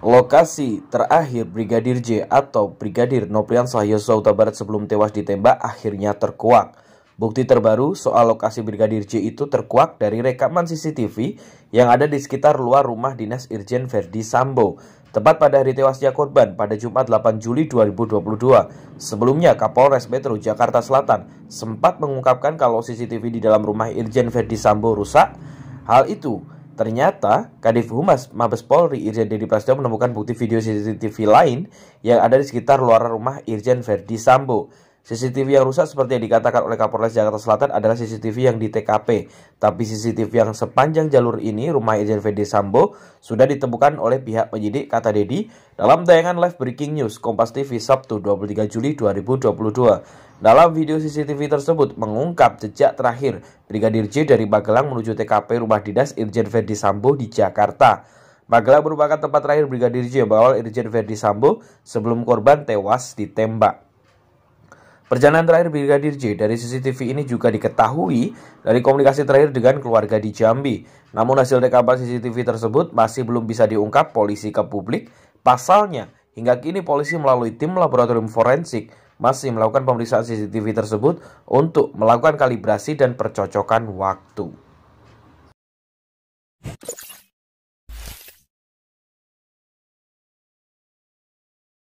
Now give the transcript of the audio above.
Lokasi terakhir Brigadir J atau Brigadir Nopriansah Yosua Huta Barat sebelum tewas ditembak akhirnya terkuak. Bukti terbaru soal lokasi Brigadir J itu terkuak dari rekaman CCTV yang ada di sekitar luar rumah dinas Irjen Verdi Sambo. Tepat pada hari tewasnya korban pada Jumat 8 Juli 2022. Sebelumnya Kapolres Metro Jakarta Selatan sempat mengungkapkan kalau CCTV di dalam rumah Irjen Verdi Sambo rusak. Hal itu Ternyata, Kadif Humas Mabes Polri Irjen Dedi Prasetyo menemukan bukti video CCTV lain yang ada di sekitar luar rumah Irjen Verdi Sambo CCTV yang rusak seperti yang dikatakan oleh Kapolres Jakarta Selatan adalah CCTV yang di TKP. Tapi CCTV yang sepanjang jalur ini rumah Irjen Fede Sambo sudah ditemukan oleh pihak penyidik kata Dedi dalam tayangan live breaking news Kompas TV Sabtu 23 Juli 2022. Dalam video CCTV tersebut mengungkap jejak terakhir Brigadir J dari Magelang menuju TKP rumah dinas Irjen Fede Sambo di Jakarta. Magelang merupakan tempat terakhir Brigadir J yang bawa Irjen Verdi Sambo sebelum korban tewas ditembak. Perjalanan terakhir Brigadir J dari CCTV ini juga diketahui dari komunikasi terakhir dengan keluarga di Jambi. Namun hasil rekaman CCTV tersebut masih belum bisa diungkap polisi ke publik. Pasalnya, hingga kini polisi melalui tim laboratorium forensik masih melakukan pemeriksaan CCTV tersebut untuk melakukan kalibrasi dan percocokan waktu.